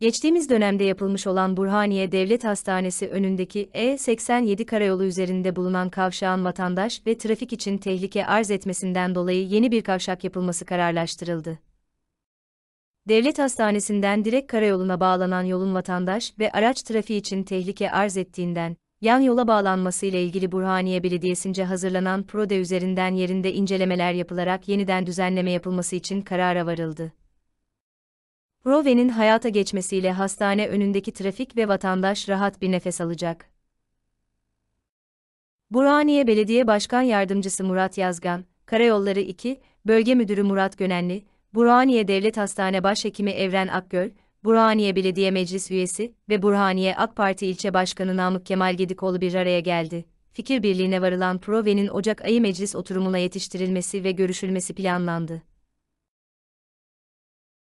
Geçtiğimiz dönemde yapılmış olan Burhaniye Devlet Hastanesi önündeki E87 karayolu üzerinde bulunan kavşağın vatandaş ve trafik için tehlike arz etmesinden dolayı yeni bir kavşak yapılması kararlaştırıldı. Devlet Hastanesi'nden direkt karayoluna bağlanan yolun vatandaş ve araç trafiği için tehlike arz ettiğinden, yan yola bağlanması ile ilgili Burhaniye Belediyesi'nce hazırlanan PRODE üzerinden yerinde incelemeler yapılarak yeniden düzenleme yapılması için karara varıldı. Rove'nin hayata geçmesiyle hastane önündeki trafik ve vatandaş rahat bir nefes alacak. Burhaniye Belediye Başkan Yardımcısı Murat Yazgan, Karayolları 2, Bölge Müdürü Murat Gönenli, Burhaniye Devlet Hastane Başhekimi Evren Akgöl, Burhaniye Belediye Meclis Üyesi ve Burhaniye AK Parti İlçe Başkanı Namık Kemal Gedikoğlu bir araya geldi. Fikir birliğine varılan Prove'nin Ocak ayı meclis oturumuna yetiştirilmesi ve görüşülmesi planlandı.